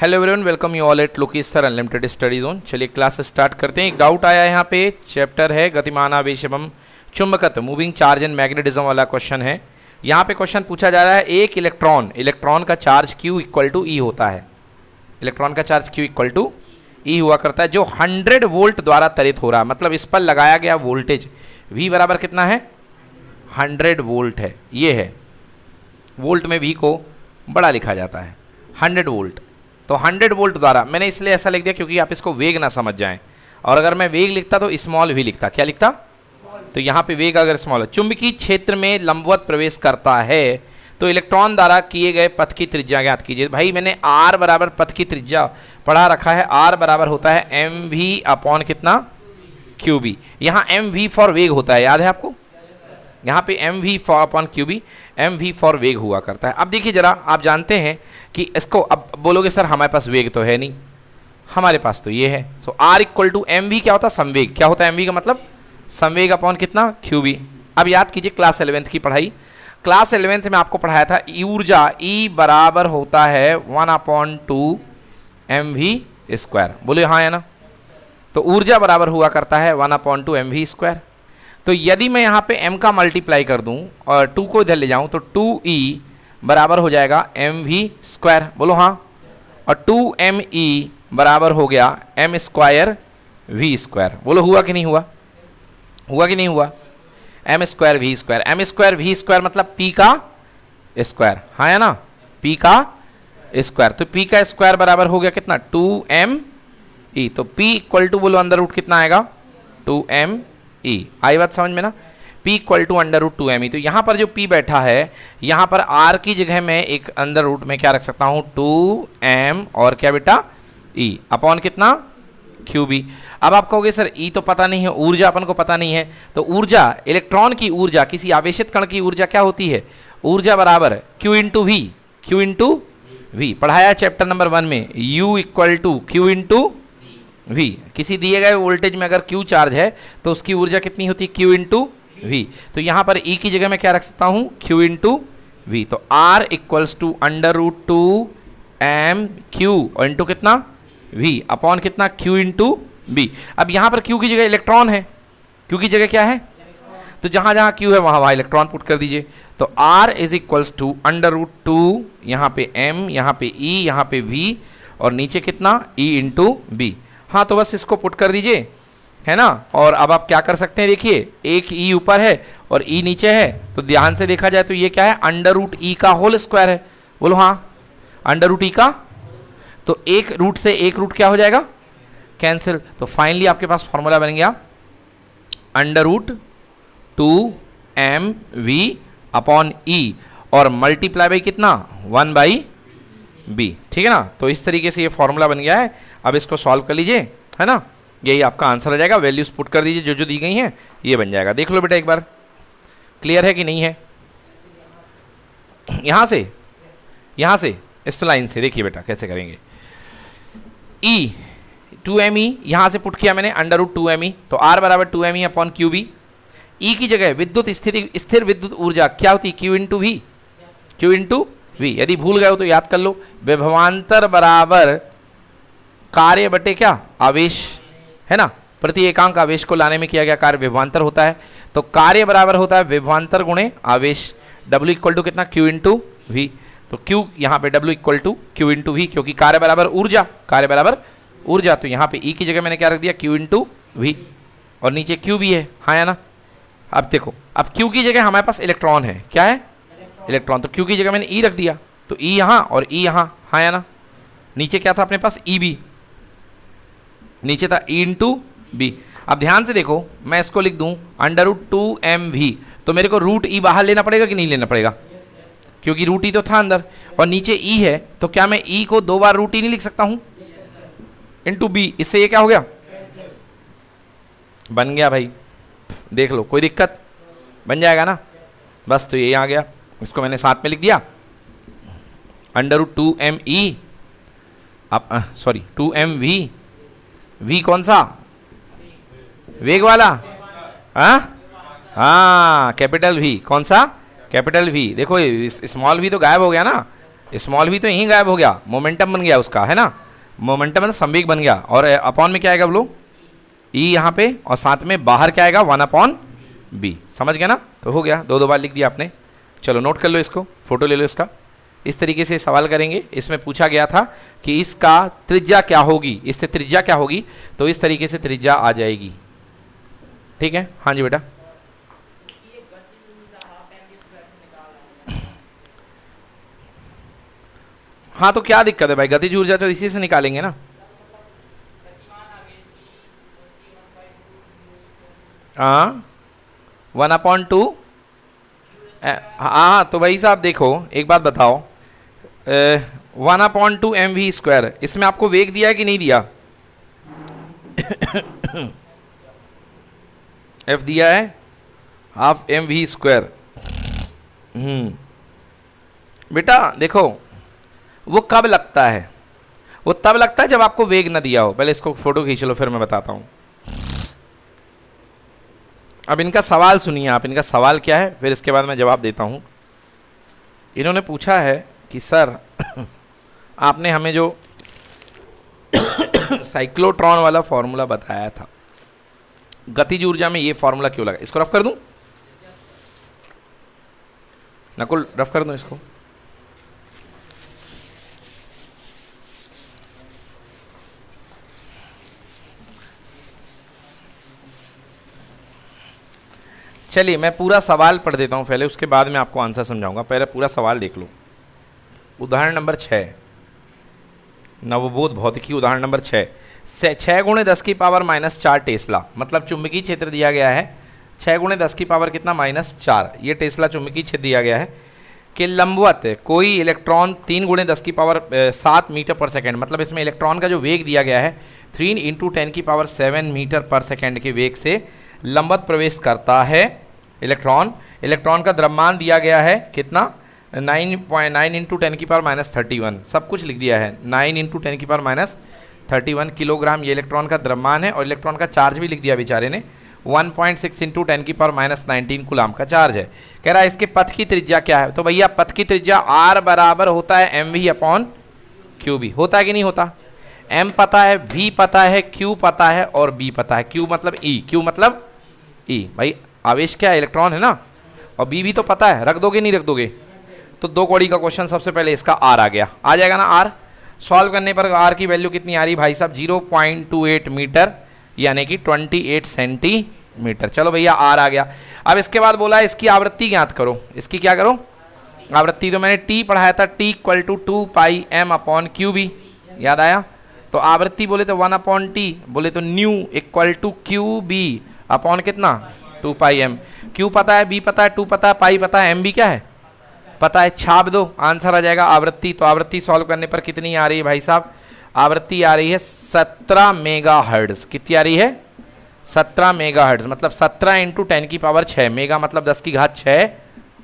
Hello everyone welcome you all at लोकेस्तर unlimited study zone चलिए class start करते हैं एक डाउट आया है यहाँ पे चैप्टर है गतिमान आवेश एवं चुंबकत्व मूविंग चार्ज एंड मैग्नेटिज्म वाला क्वेश्चन है यहाँ पे क्वेश्चन पूछा जा रहा है एक इलेक्ट्रॉन इलेक्ट्रॉन का charge Q equal to E होता है इलेक्ट्रॉन का charge Q equal to E हुआ करता है जो हंड्रेड वोल्ट द्वारा तरित हो रहा है मतलब इस पर लगाया गया वोल्टेज वी बराबर कितना है हंड्रेड वोल्ट है ये है वोल्ट में वी को बड़ा लिखा जाता है हंड्रेड वोल्ट तो हंड्रेड वोल्ट द्वारा मैंने इसलिए ऐसा लिख दिया क्योंकि आप इसको वेग ना समझ जाएं और अगर मैं वेग लिखता तो स्मॉल भी लिखता क्या लिखता तो यहाँ पे वेग अगर स्मॉल है चुंबकीय क्षेत्र में लंबवत प्रवेश करता है तो इलेक्ट्रॉन द्वारा किए गए पथ की त्रिज्या ज्ञात कीजिए भाई मैंने आर बराबर पथ की त्रिज्या पढ़ा रखा है आर बराबर होता है एम वी अपॉन कितना क्यू बी यहाँ एम वी फॉर वेग होता है याद है आपको यहाँ पे M V for upon Q B M V for वेग हुआ करता है अब देखिए ज़रा आप जानते हैं कि इसको अब बोलोगे सर हमारे पास वेग तो है नहीं हमारे पास तो ये है so R equal to M V क्या होता है संवेग क्या होता है एम वी का मतलब संवेग अपॉन कितना क्यू बी अब याद कीजिए क्लास एलेवेंथ की पढ़ाई क्लास एलेवेंथ में आपको पढ़ाया था ऊर्जा ई e बराबर होता है one upon two M V square बोलो हाँ है ना तो ऊर्जा बराबर हुआ करता है one upon two M V square तो यदि मैं यहाँ पे एम का मल्टीप्लाई कर दूँ और टू को इधर ले जाऊँ तो टू ई e बराबर हो जाएगा एम वी स्क्वायर बोलो हाँ और टू एम ई बराबर हो गया एम स्क्वायर वी स्क्वायर बोलो हुआ कि नहीं हुआ हुआ कि नहीं हुआ M square V square M square V square मतलब पी का स्क्वायर हाँ है ना पी का स्क्वायर तो पी का स्क्वायर बराबर हो गया कितना टू एम ई तो पी इक्वल टू बोलो अंदर रूट कितना आएगा टू एम ई e. आई बात समझ में ना P equal to under root two M E तो यहाँ पर जो पी बैठा है यहाँ पर आर की जगह मैं एक अंडर रूट में क्या रख सकता हूँ टू एम और क्या बेटा ई e, अपॉन कितना क्यू बी अब आप कहोगे सर ई e तो पता नहीं है ऊर्जा अपन को पता नहीं है तो ऊर्जा इलेक्ट्रॉन की ऊर्जा किसी आवेशित कण की ऊर्जा क्या होती है ऊर्जा बराबर Q into V Q into V पढ़ाया चैप्टर नंबर वन में U equal to Q into V किसी दिए गए वोल्टेज में अगर क्यू चार्ज है तो उसकी ऊर्जा कितनी होती है क्यू इंटू वी तो यहाँ पर ई e की जगह मैं क्या रख सकता हूँ क्यू इंटू वी तो R equals to under root two M Q और इंटू कितना वी अपॉन कितना क्यू इंटू बी अब यहाँ पर क्यू की जगह इलेक्ट्रॉन है क्यू की जगह क्या है तो जहाँ जहाँ क्यू है वहाँ वहाँ इलेक्ट्रॉन पुट कर दीजिए तो R is equals to under root two यहाँ पे एम यहाँ पे ई e, यहाँ पे वी और नीचे कितना ई इंटू बी हाँ तो बस इसको पुट कर दीजिए है ना और अब आप क्या कर सकते हैं देखिए एक ई e ऊपर है और ई e नीचे है तो ध्यान से देखा जाए तो ये क्या है अंडर रूट ई e का होल स्क्वायर है बोलो हाँ अंडर रूट ई का तो एक रूट से एक रूट क्या हो जाएगा कैंसिल तो फाइनली आपके पास फॉर्मूला बन गया under root two M V upon E और मल्टीप्लाई बाई कितना वन बाई बी ठीक है ना तो इस तरीके से ये फॉर्मूला बन गया है अब इसको सॉल्व कर लीजिए है ना यही आपका आंसर आ जाएगा वैल्यूज़ पुट कर दीजिए जो जो दी गई हैं ये बन जाएगा देख लो बेटा एक बार क्लियर है कि नहीं है यहां से यहां से इस लाइन तो से देखिए बेटा कैसे करेंगे ई टू एम ई यहां से पुट किया मैंने under root two M E तो आर बराबर two M E upon Q B E की जगह विद्युत स्थिति स्थिर विद्युत ऊर्जा क्या होती Q into V Q into V यदि भूल गए हो तो याद कर लो विभवान्तर बराबर कार्य बटे क्या आवेश है ना प्रति एकांक आवेश को लाने में किया गया कार्य विभवान्तर होता है तो कार्य बराबर होता है विभवान्तर गुणे आवेश डब्ल्यू इक्वल टू कितना क्यू इंटू वी तो क्यू यहाँ पे W equal to Q into V क्योंकि कार्य बराबर ऊर्जा कार्य बराबर ऊर्जा तो यहाँ पे ई e की जगह मैंने क्या रख दिया क्यू इंटू वी और नीचे क्यू भी है हाँ या ना अब देखो अब क्यू की जगह हमारे पास इलेक्ट्रॉन है क्या है इलेक्ट्रॉन तो क्यू की जगह मैंने ई e रख दिया तो ई e यहाँ और ई यहाँ हाँ या ना नीचे क्या था अपने पास ई बी नीचे था ई इन टू बी अब ध्यान से देखो मैं इसको लिख दूँ under root two M V तो मेरे को रूट ई e बाहर लेना पड़ेगा कि नहीं लेना पड़ेगा क्योंकि रूट ई e तो था अंदर और नीचे ई e है तो क्या मैं ई को दो बार रूट ई नहीं लिख सकता हूँ टू बी इससे ये क्या हो गया बन गया भाई देख लो कोई दिक्कत बन जाएगा ना बस तो ये आ गया इसको मैंने साथ में लिख दिया under root two M E आप sorry two M V V कौन सा वेग वाला हाँ कैपिटल हाँ, वी कौन सा कैपिटल वी देखो स्मॉल वी तो गायब हो गया ना स्मॉल वी तो यहीं गायब हो गया मोमेंटम बन गया उसका है ना मोमेंटम मतलब संवेग बन गया और अपॉन में क्या आएगा बोलो ई e यहाँ पे और साथ में बाहर क्या आएगा वन अपॉन बी समझ गया ना तो हो गया दो दो बार लिख दिया आपने चलो नोट कर लो इसको फोटो ले लो इसका इस तरीके से सवाल करेंगे इसमें पूछा गया था कि इसका त्रिज्या क्या होगी इससे त्रिज्या क्या होगी तो इस तरीके से त्रिज्या आ जाएगी ठीक है हाँ जी बेटा हाँ तो क्या दिक्कत है भाई गतिज ऊर्जा तो इसी से निकालेंगे ना हाँ वन अपॉइंट टू हाँ हाँ तो भाई साहब देखो एक बात बताओ one upon two M V square इसमें आपको वेग दिया कि नहीं दिया एफ दिया है हाफ एम वी स्क्वायर बेटा देखो वो कब लगता है वो तब लगता है जब आपको वेग ना दिया हो पहले इसको फ़ोटो खींच लो फिर मैं बताता हूँ अब इनका सवाल सुनिए आप इनका सवाल क्या है फिर इसके बाद मैं जवाब देता हूँ इन्होंने पूछा है कि सर आपने हमें जो साइक्लोट्रॉन वाला फार्मूला बताया था गतिज ऊर्जा में ये फार्मूला क्यों लगा इसको रफ कर दूँ नकुल रफ कर दूँ इसको चलिए मैं पूरा सवाल पढ़ देता हूँ पहले उसके बाद में आपको आंसर समझाऊंगा पहले पूरा सवाल देख लो उदाहरण नंबर छः नवबोध भौतिकी उदाहरण नंबर छः छः गुणे दस की पावर माइनस चार टेस्ला मतलब चुंबकीय क्षेत्र दिया गया है छः गुणे दस की पावर कितना माइनस चार ये टेस्ला चुंबकीय क्षेत्र दिया गया है कि लंबवत कोई इलेक्ट्रॉन तीन गुणे दस की पावर सात मीटर पर सेकेंड मतलब इसमें इलेक्ट्रॉन का जो वेग दिया गया है थ्री इंटू टेन की पावर सेवन मीटर पर सेकेंड के वेग से लंबवत प्रवेश करता है इलेक्ट्रॉन इलेक्ट्रॉन का द्रव्यमान दिया गया है कितना nine point nine into ten की पावर माइनस थर्टी वन सब कुछ लिख दिया है नाइन इंटू टेन की power minus thirty one kilogram ये इलेक्ट्रॉन का द्रव्यमान है और इलेक्ट्रॉन का चार्ज भी लिख दिया बेचारे ने one point six into ten की पावर माइनस नाइनटीन गुलाम का चार्ज है कह रहा है इसके पथ की त्रिज्या क्या है तो भैया पथ की त्रिज्या आर बराबर होता है M V upon Q B होता है कि नहीं होता एम पता है वी पता है क्यू पता है और बी पता है क्यू मतलब ई e, क्यू मतलब ई e, भाई आवेश क्या है इलेक्ट्रॉन है ना और बी भी तो पता है रख दोगे नहीं रख दोगे तो दो कौड़ी का क्वेश्चन सबसे पहले इसका आर आ गया आ जाएगा ना आर सॉल्व करने पर आर की वैल्यू कितनी आ रही भाई साहब zero point two eight metre यानी कि ट्वेंटी एट सेंटीमीटर चलो भैया आर आ गया अब इसके बाद बोला इसकी आवृत्ति ज्ञात करो इसकी क्या करो आवृत्ति तो मैंने टी पढ़ाया था T equal to two pi M upon Q भी याद आया तो आवृत्ति बोले तो वन अपॉन टी बोले तो nu equal to Q B upon कितना टू पाई एम क्यू पता है बी पता है टू पता है पाई पता है एम बी क्या है पता है छाप दो आंसर आ जाएगा आवृत्ति तो आवृत्ति सॉल्व करने पर कितनी आ रही है भाई साहब आवृत्ति आ रही है सत्रह मेगा हर्ड्स कितनी आ रही है सत्रह मेगा हर्ड्स मतलब सत्रह इंटू टेन की पावर छः मेगा मतलब दस की घात छः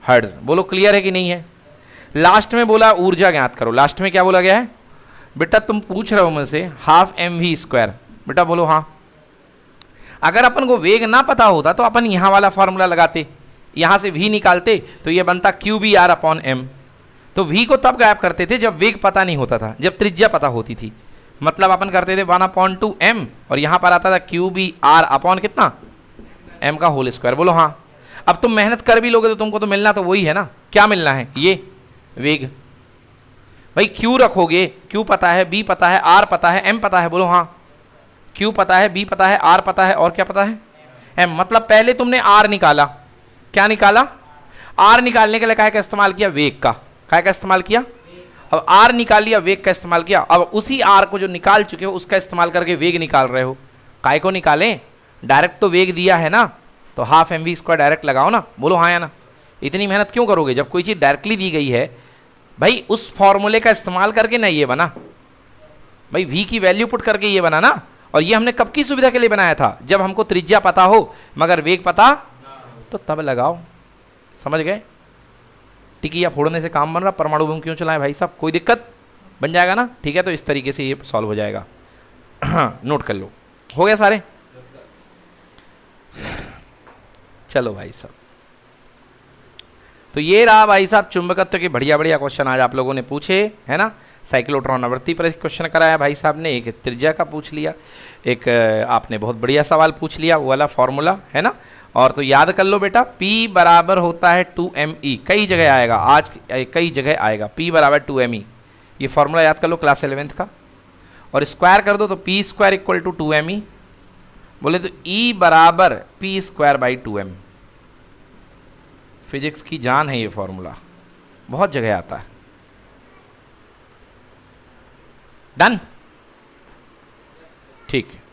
हर्ड्स बोलो क्लियर है कि नहीं है लास्ट में बोला ऊर्जा ज्ञात करो लास्ट में क्या बोला गया है बेटा तुम पूछ रहे हो मुझसे हाफ एम वी स्क्वायर बेटा बोलो हाँ अगर अपन को वेग ना पता होता तो अपन यहाँ वाला फार्मूला लगाते यहाँ से वी निकालते तो ये बनता Q B R upon M तो वी को तब गायब करते थे जब वेग पता नहीं होता था जब त्रिज्या पता होती थी मतलब अपन करते थे वन अपॉन टू एम और यहाँ पर आता था क्यू बी आर अपॉन कितना एम का होल स्क्वायर बोलो हाँ अब तुम मेहनत कर भी लोगे तो तुमको तो मिलना तो वही है ना क्या मिलना है ये वेग भाई क्यू रखोगे क्यू पता है बी पता है आर पता है एम पता है बोलो हाँ क्यू पता है बी पता है आर पता है और क्या पता है एम मतलब पहले तुमने आर निकाला क्या निकाला आर निकालने के लिए काय का इस्तेमाल किया वेग का काय का इस्तेमाल किया अब आर निकाल लिया वेग का इस्तेमाल किया अब उसी आर को जो निकाल चुके हो उसका इस्तेमाल करके वेग निकाल रहे हो काय को निकालें डायरेक्ट तो वेग दिया है ना तो half M V square direct लगाओ ना बोलो हाँ या ना इतनी मेहनत क्यों करोगे जब कोई चीज़ डायरेक्टली दी गई है भाई उस फॉर्मूले का इस्तेमाल करके ना ये बना भाई वी की वैल्यू पुट करके ये बना ना और ये हमने कब की सुविधा के लिए बनाया था जब हमको त्रिज्या पता हो मगर वेग पता तो तब लगाओ समझ गए टिकिया फोड़ने से काम बन रहा परमाणु बम क्यों चलाएं भाई साहब कोई दिक्कत बन जाएगा ना ठीक है तो इस तरीके से ये सॉल्व हो जाएगा हाँ नोट कर लो हो गया सारे चलो भाई साहब तो ये रहा भाई साहब चुंबकत्व के बढ़िया बढ़िया क्वेश्चन आज आप लोगों ने पूछे है ना साइक्लोट्रॉन आवृत्ति पर क्वेश्चन कराया भाई साहब ने एक त्रिज्या का पूछ लिया एक आपने बहुत बढ़िया सवाल पूछ लिया वो वाला फॉर्मूला है ना और तो याद कर लो बेटा P बराबर होता है टू एम ई कई जगह आएगा आज कई जगह आएगा P बराबर टू एम ई ये फॉर्मूला याद कर लो क्लास एलेवेंथ का और स्क्वायर कर दो तो P square equal to two M E बोले तो ई e बराबर P square by two M physics की जान है ये फॉर्मूला बहुत जगह आता है डन ठीक